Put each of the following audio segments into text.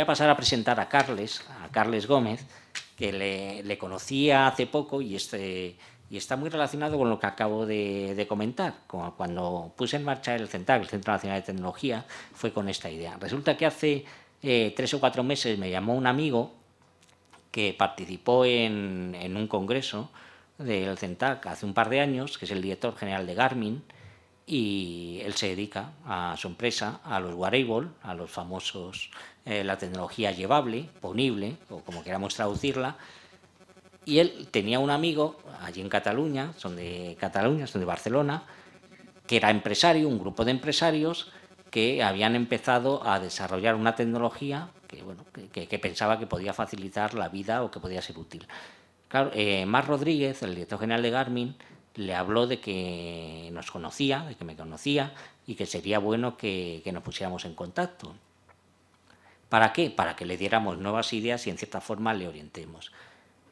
voy a pasar a presentar a Carles, a Carles Gómez, que le, conocía hace poco y, este, y está muy relacionado con lo que acabo de, comentar. cuando puse en marcha el CENTAC, el Centro Nacional de Tecnología, fue con esta idea. Resulta que hace eh, tres o cuatro meses me llamó un amigo que participó en, en un congreso del CENTAC hace un par de años, que es el director general de Garmin, y él se dedica a su empresa, a los wearable... a los famosos, eh, la tecnología llevable, ponible, o como queramos traducirla. Y él tenía un amigo allí en Cataluña, son de Cataluña, son de Barcelona, que era empresario, un grupo de empresarios que habían empezado a desarrollar una tecnología que, bueno, que, pensaba que podía facilitar la vida o que podía ser útil. Claro, eh, Mar Rodríguez, el director general de Garmin, le habló de que nos conocía, de que me conocía y que sería bueno que, nos pusiéramos en contacto. ¿Para qué? Para que le diéramos nuevas ideas y en cierta forma le orientemos.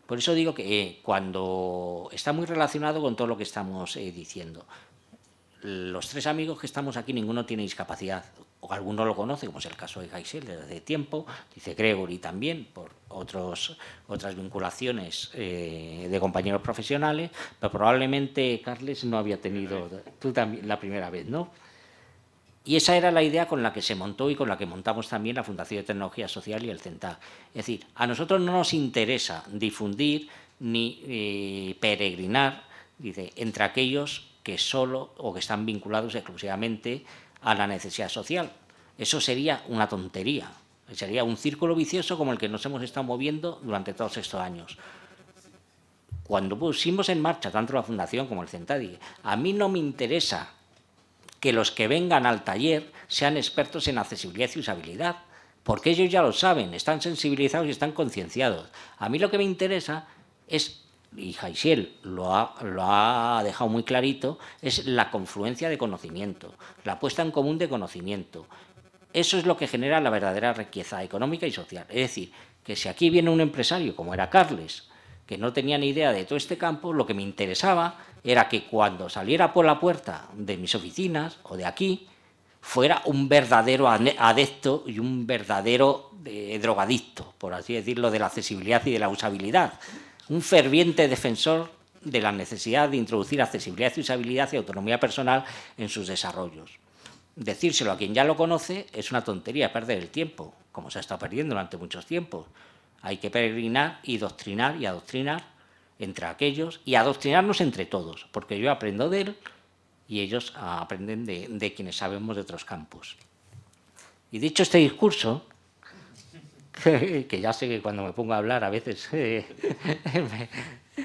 Por eso digo que eh, cuando está muy relacionado con todo lo que estamos eh, diciendo. Los tres amigos que estamos aquí, ninguno tiene discapacidad o alguno lo conoce, como es el caso de Geisel desde hace tiempo, dice Gregory también, por otros, otras vinculaciones eh, de compañeros profesionales, pero probablemente Carles no había tenido, tú también, la primera vez, ¿no? Y esa era la idea con la que se montó y con la que montamos también la Fundación de Tecnología Social y el CENTA. Es decir, a nosotros no nos interesa difundir ni eh, peregrinar dice, entre aquellos que solo o que están vinculados exclusivamente a la necesidad social. Eso sería una tontería, sería un círculo vicioso como el que nos hemos estado moviendo durante todos estos años. Cuando pusimos en marcha tanto la Fundación como el Centadi, a mí no me interesa que los que vengan al taller sean expertos en accesibilidad y usabilidad, porque ellos ya lo saben, están sensibilizados y están concienciados. A mí lo que me interesa es y Jaisiel lo ha, dejado muy clarito, es la confluencia de conocimiento, la puesta en común de conocimiento. Eso es lo que genera la verdadera riqueza económica y social. Es decir, que si aquí viene un empresario como era Carles, que no tenía ni idea de todo este campo, lo que me interesaba era que cuando saliera por la puerta de mis oficinas o de aquí, fuera un verdadero adepto y un verdadero eh, drogadicto, por así decirlo, de la accesibilidad y de la usabilidad un ferviente defensor de la necesidad de introducir accesibilidad, usabilidad y autonomía personal en sus desarrollos. Decírselo a quien ya lo conoce es una tontería, perder el tiempo, como se ha estado perdiendo durante muchos tiempos. Hay que peregrinar y doctrinar y adoctrinar entre aquellos y adoctrinarnos entre todos, porque yo aprendo de él y ellos aprenden de quienes sabemos de otros campos. Y dicho este discurso, que ya sé que cuando me pongo a hablar a veces eh,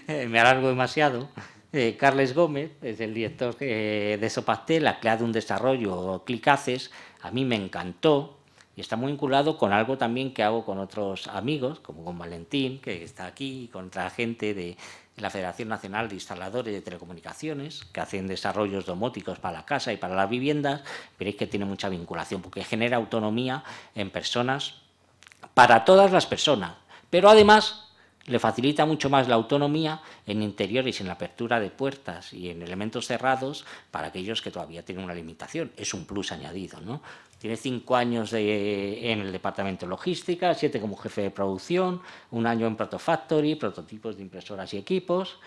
me, alargo demasiado, eh, Carles Gómez es el director eh, de Sopastel, ha creado un desarrollo, clicaces, a mí me encantó y está muy vinculado con algo también que hago con otros amigos, como con Valentín, que está aquí, y con otra gente de la Federación Nacional de Instaladores de Telecomunicaciones, que hacen desarrollos domóticos para la casa y para las viviendas, veréis que tiene mucha vinculación, porque genera autonomía en personas para todas las personas, pero además le facilita mucho más la autonomía en interiores, en la apertura de puertas y en elementos cerrados para aquellos que todavía tienen una limitación. Es un plus añadido. ¿no? Tiene cinco años en el departamento de logística, siete como jefe de producción, un año en Protofactory, prototipos de impresoras y equipos,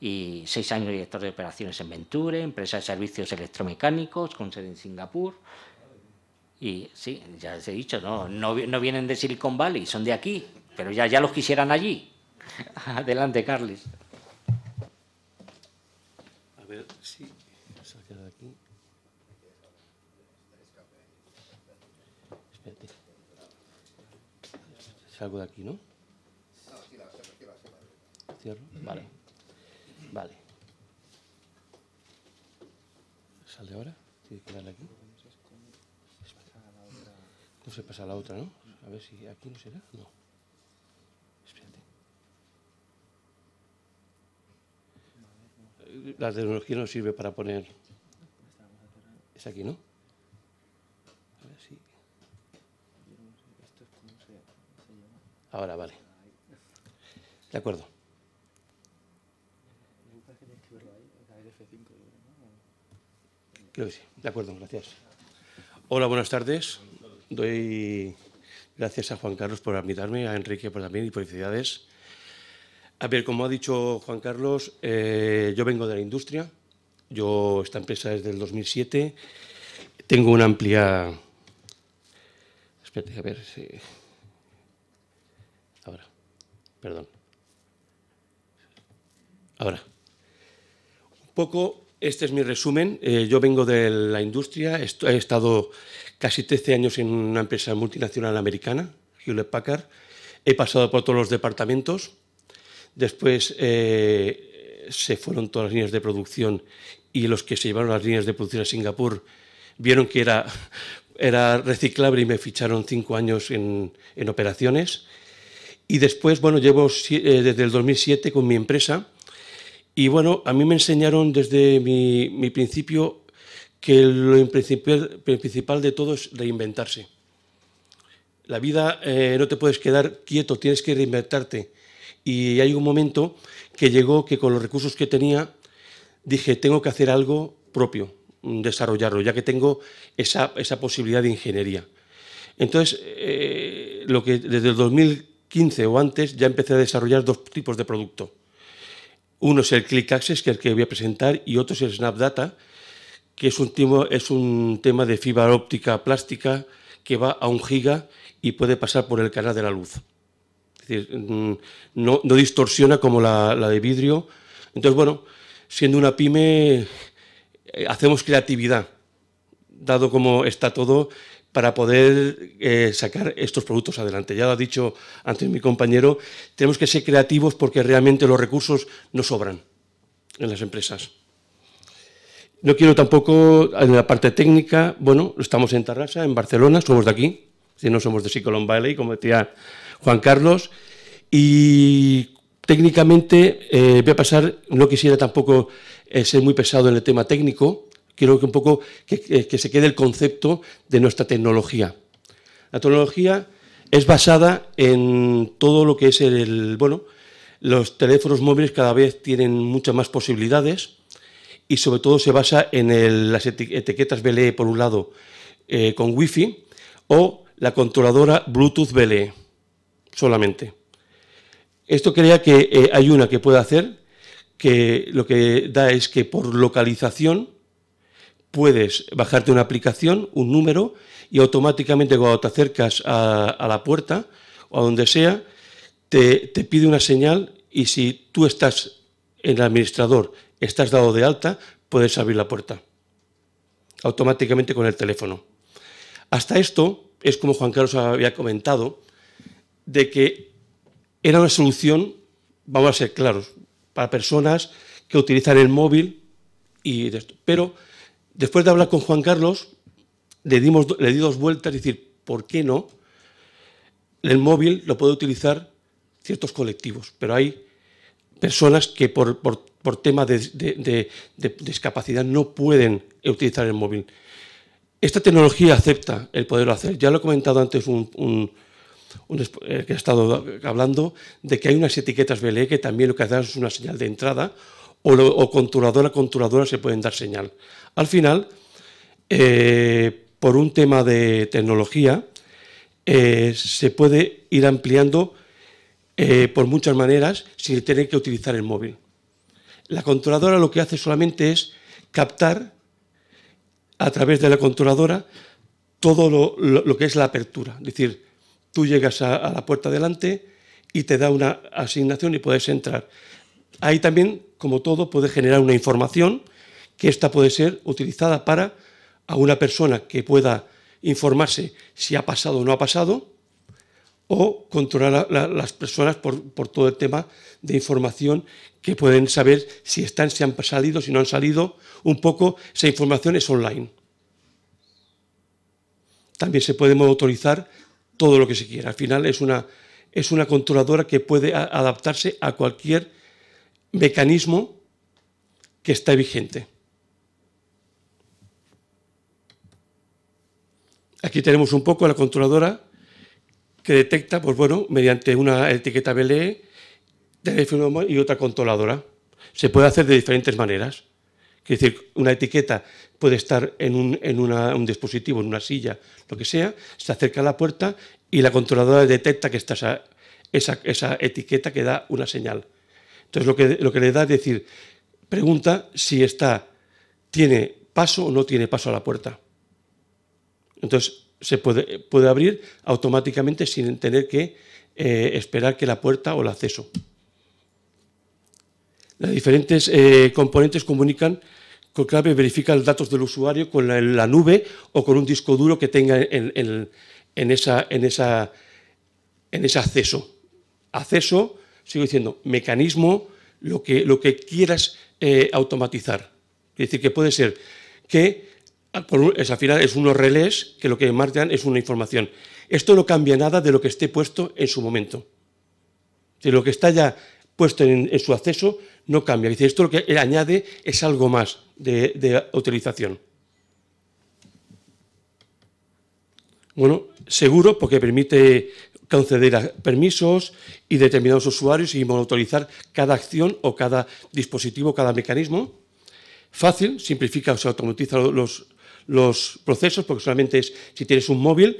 y seis años director de operaciones en Venture, empresa de servicios electromecánicos con sede en Singapur, y sí, ya os he dicho, no, no, vienen de Silicon Valley, son de aquí, pero ya, ya los quisieran allí. Adelante, Carles. A ver, sí, se de aquí. Espérate. Salgo de aquí, ¿no? Cierro. Vale. Vale. ¿Sale ahora? Tiene que aquí. No se pasa a la otra, ¿no? A ver si aquí no será. No. Espérate. La tecnología no sirve para poner... Es aquí, ¿no? A ver si... Ahora, vale. De acuerdo. Creo que sí. De acuerdo, gracias. Hola, buenas tardes doy gracias a Juan Carlos por admitirme, a Enrique por también y por felicidades. A ver, como ha dicho Juan Carlos, eh, yo vengo de la industria. Yo, esta empresa es del 2007. Tengo una amplia. Espérate, a ver si. Ahora. Perdón. Ahora. Un poco este es mi resumen. Eh, yo vengo de la industria, he estado casi 13 años en una empresa multinacional americana, Hewlett Packard. He pasado por todos los departamentos. Después eh, se fueron todas las líneas de producción y los que se llevaron las líneas de producción a Singapur vieron que era, era reciclable y me ficharon cinco años en, en operaciones. Y después, bueno, llevo eh, desde el 2007 con mi empresa y bueno, a mí me enseñaron desde mi, principio que lo principal, de todo es reinventarse. La vida eh, no te puedes quedar quieto, tienes que reinventarte. Y hay un momento que llegó que con los recursos que tenía dije, tengo que hacer algo propio, desarrollarlo, ya que tengo esa, posibilidad de ingeniería. Entonces, eh, lo que desde el 2015 o antes ya empecé a desarrollar dos tipos de producto uno es el Click Access, que es el que voy a presentar, y otro es el Snap Data, que es un, tema, de fibra óptica plástica que va a un giga y puede pasar por el canal de la luz. Mm, no, distorsiona como la, la de vidrio. Entonces, bueno, siendo una pyme, eh, hacemos creatividad, dado como está todo para poder eh, sacar estos productos adelante. Ya lo ha dicho antes mi compañero, tenemos que ser creativos porque realmente los recursos no sobran en las empresas. No quiero tampoco, en la parte técnica, bueno, estamos en Tarrasa, en Barcelona, somos de aquí, si no somos de Silicon Valley, como decía Juan Carlos, y técnicamente eh, voy a pasar, no quisiera tampoco eh, ser muy pesado en el tema técnico, Quiero que un poco eh, que, se quede el concepto de nuestra tecnología. La tecnología es basada en todo lo que es el, bueno, los teléfonos móviles cada vez tienen muchas más posibilidades y sobre todo se basa en las etiquetas BLE por un lado eh, con Wi-Fi o la controladora Bluetooth BLE solamente. Esto crea que eh, hay una que puede hacer que lo que da es que por localización puedes bajarte una aplicación, un número, y automáticamente cuando te acercas a, la puerta o a donde sea, te, pide una señal y si tú estás en el administrador, estás dado de alta, puedes abrir la puerta automáticamente con el teléfono. Hasta esto es como Juan Carlos había comentado, de que era una solución, vamos a ser claros, para personas que utilizan el móvil, y de pero Después de hablar con Juan Carlos, le, dimos, le di dos vueltas, le decir, ¿por qué no? El móvil lo puede utilizar ciertos colectivos, pero hay personas que por, tema de, discapacidad no pueden utilizar el móvil. Esta tecnología acepta el poderlo hacer. Ya lo he comentado antes un, eh, que ha estado hablando de que hay unas etiquetas BLE que también lo que hacen es una señal de entrada o, a controladora, controladora se pueden dar señal. Al final, eh, por un tema de tecnología, eh, se puede ir ampliando eh, por muchas maneras sin tener que utilizar el móvil. La controladora lo que hace solamente es captar a través de la controladora todo lo, que es la apertura. Es decir, tú llegas a la puerta delante y te da una asignación y puedes entrar. Ahí también, como todo, puede generar una información que esta puede ser utilizada para a una persona que pueda informarse si ha pasado o no ha pasado, o controlar a las personas por, todo el tema de información que pueden saber si están, si han salido, si no han salido. Un poco esa información es online. También se puede motorizar todo lo que se quiera. Al final es una, es una controladora que puede adaptarse a cualquier mecanismo que está vigente. Aquí tenemos un poco la controladora que detecta, pues bueno, mediante una etiqueta BLE, teléfono y otra controladora. Se puede hacer de diferentes maneras. Es decir, una etiqueta puede estar en, un, dispositivo, en una silla, lo que sea, se acerca a la puerta y la controladora detecta que está esa, esa etiqueta que da una señal. Entonces lo que, le da es decir, pregunta si está, tiene paso o no tiene paso a la puerta. Entonces se puede, abrir automáticamente sin tener que eh, esperar que la puerta o el acceso. Las diferentes eh, componentes comunican con clave, verifica los datos del usuario con la, nube o con un disco duro que tenga en, en ese acceso. Acceso, sigo diciendo, mecanismo, lo que, lo que quieras eh, automatizar. Es decir, que puede ser que ah, al final es unos relés que lo que marcan es una información. Esto no cambia nada de lo que esté puesto en su momento. De lo que está ya puesto en, su acceso no cambia. dice esto lo que él añade es algo más de, de utilización. Bueno, seguro porque permite conceder permisos y determinados usuarios y monitorizar cada acción o cada dispositivo, cada mecanismo. Fácil, simplifica o se automatiza los, los procesos porque solamente es si tienes un móvil,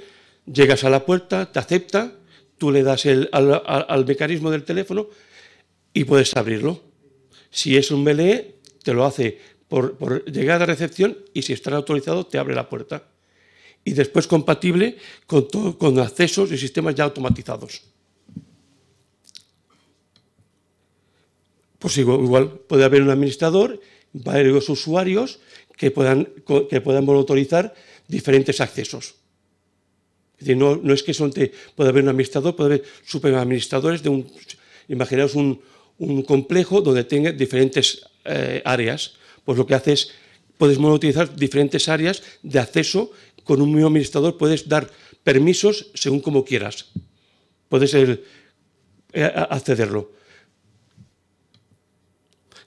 llegas a la puerta, te acepta, tú le das el, al, mecanismo del teléfono y puedes abrirlo. Si es un BLE, te lo hace por, por llegada a recepción y si está autorizado, te abre la puerta y después compatible con, con accesos y sistemas ya automatizados. Pues igual, puede haber un administrador, varios usuarios que puedan, que puedan monitorizar diferentes accesos. Es decir, no, no, es que son te, puede haber un administrador, puede haber superadministradores de un, imaginaos un, complejo donde tenga diferentes eh, áreas. Pues lo que hace es, puedes monotorizar diferentes áreas de acceso con un mismo administrador puedes dar permisos según como quieras. Puedes eh, accederlo.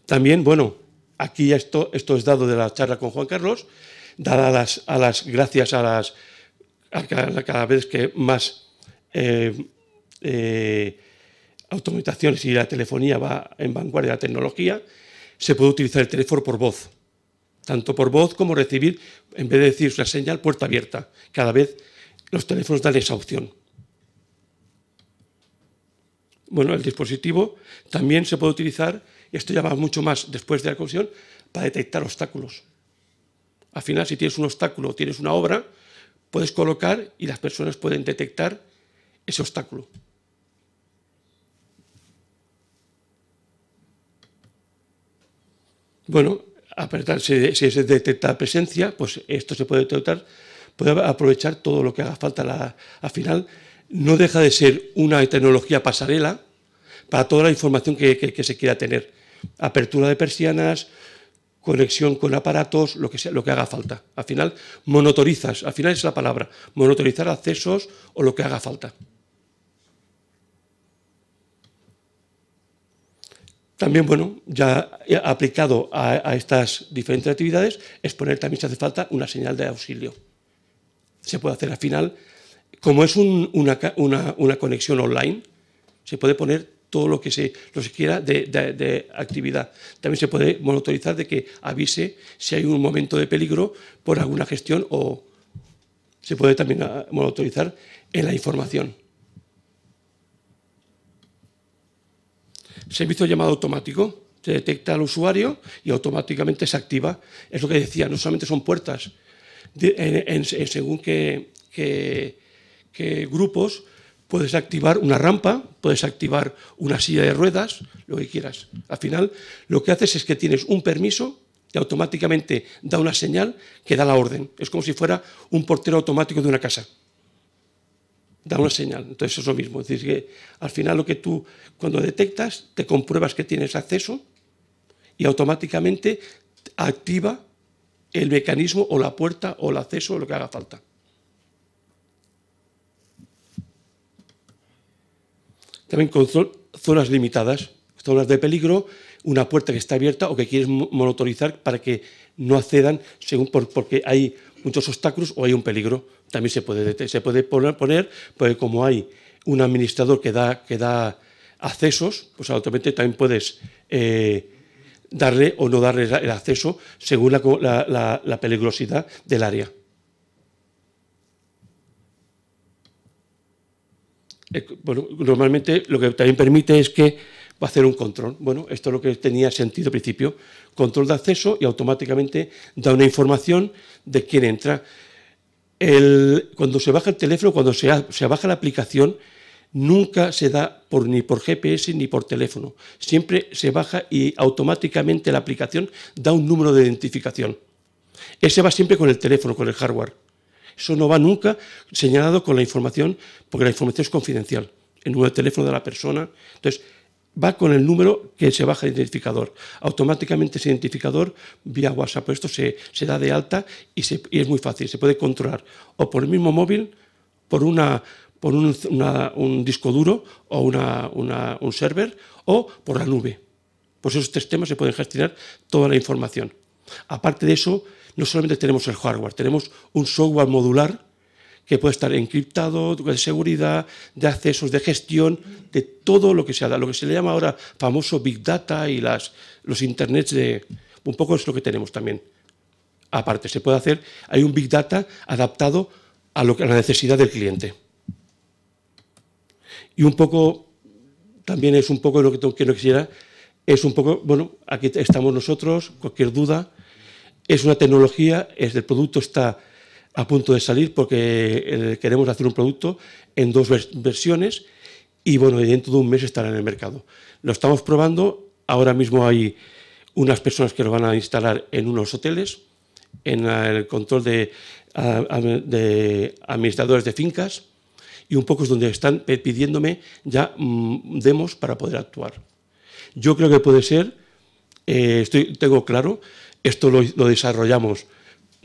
También, bueno, aquí esto, esto es dado de la charla con Juan Carlos, dada a las gracias a las cada, vez que más eh, eh, automatizaciones y la telefonía va en vanguardia de la tecnología, se puede utilizar el teléfono por voz tanto por voz como recibir, en vez de decir la señal, puerta abierta. Cada vez los teléfonos dan esa opción. Bueno, el dispositivo también se puede utilizar, y esto ya va mucho más después de la cuestión para detectar obstáculos. Al final, si tienes un obstáculo o tienes una obra, puedes colocar y las personas pueden detectar ese obstáculo. Bueno, apretar, si, se detecta presencia, pues esto se puede detectar, puede aprovechar todo lo que haga falta al final. No deja de ser una tecnología pasarela para toda la información que, se quiera tener. Apertura de persianas, conexión con aparatos, lo que, lo que haga falta. Al final, monotorizas, al final es la palabra, monotorizar accesos o lo que haga falta. También, bueno, ya aplicado a, estas diferentes actividades, es poner también, si hace falta, una señal de auxilio. Se puede hacer al final, como es una, conexión online, se puede poner todo lo que se, lo quiera de, de, actividad. También se puede monitorizar de que avise si hay un momento de peligro por alguna gestión o se puede también ah, monitorizar en la información. servicio llamado automático. Se detecta al usuario y automáticamente se activa. Es lo que decía, no solamente son puertas. En, según qué, grupos, puedes activar una rampa, puedes activar una silla de ruedas, lo que quieras. Al final, lo que haces es que tienes un permiso que automáticamente da una señal que da la orden. Es como si fuera un portero automático de una casa da una señal. Entonces es lo mismo. Es decir, que al final lo que tú, cuando detectas, te compruebas que tienes acceso y automáticamente activa el mecanismo o la puerta o el acceso o lo que haga falta. También con zonas limitadas, zonas de peligro, una puerta que está abierta o que quieres monitorizar para que no accedan según porque hay muchos obstáculos o hay un peligro también se puede, poner, pues como hay un administrador que da, accesos, pues automáticamente también puedes eh, darle o no darle el acceso según la, peligrosidad del área. Eh, normalmente lo que también permite es que va a hacer un control. Bueno, esto es lo que tenía sentido al principio. Control de acceso y automáticamente da una información de quién entra cuando se baja el teléfono, cuando se, baja la aplicación, nunca se da ni por GPS ni por teléfono. Siempre se baja y automáticamente la aplicación da un número de identificación. Ese va siempre con el teléfono, con el hardware. Eso no va nunca señalado con la información, porque la información es confidencial, el número de teléfono de la persona. Entonces, va con el número que se baja el identificador. Automáticamente ese identificador vía WhatsApp, esto se, da de alta y, es muy fácil, se puede controlar o por el mismo móvil, por, una, por un, disco duro o un server o por la nube. Por pues esos tres temas se pueden gestionar toda la información. Aparte de eso, no solamente tenemos el hardware, tenemos un software modular que puede estar encriptado, de seguridad, de accesos, de gestión, de todo lo que se lo que se le llama ahora famoso Big Data y las, los internets de... Un poco es lo que tenemos también. Aparte, se puede hacer, hay un Big Data adaptado a, la necesidad del cliente. Y un poco, también es un poco lo que, que no quisiera, es un poco, bueno, aquí estamos nosotros, cualquier duda, es una tecnología, es, el producto está a punto de salir porque eh, queremos hacer un producto en dos versiones y bueno, dentro de un mes estará en el mercado. Lo estamos probando, ahora mismo hay unas personas que lo van a instalar en unos hoteles, en el control de, administradores de fincas y un poco es donde están pidiéndome ya mm, demos para poder actuar. Yo creo que puede ser, eh, tengo claro, esto lo, lo desarrollamos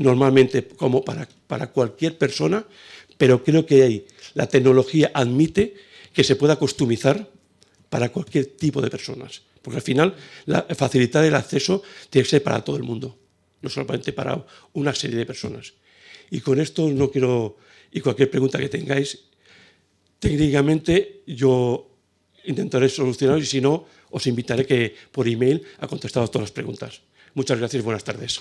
normalmente como para, cualquier persona, pero creo que la tecnología admite que se pueda customizar para cualquier tipo de personas. Porque al final, facilitar el acceso tiene que ser para todo el mundo, no solamente para una serie de personas. Y con esto no quiero, y cualquier pregunta que tengáis, técnicamente yo intentaré solucionar, y si no, os invitaré que por email a contestar todas las preguntas. Muchas gracias y buenas tardes.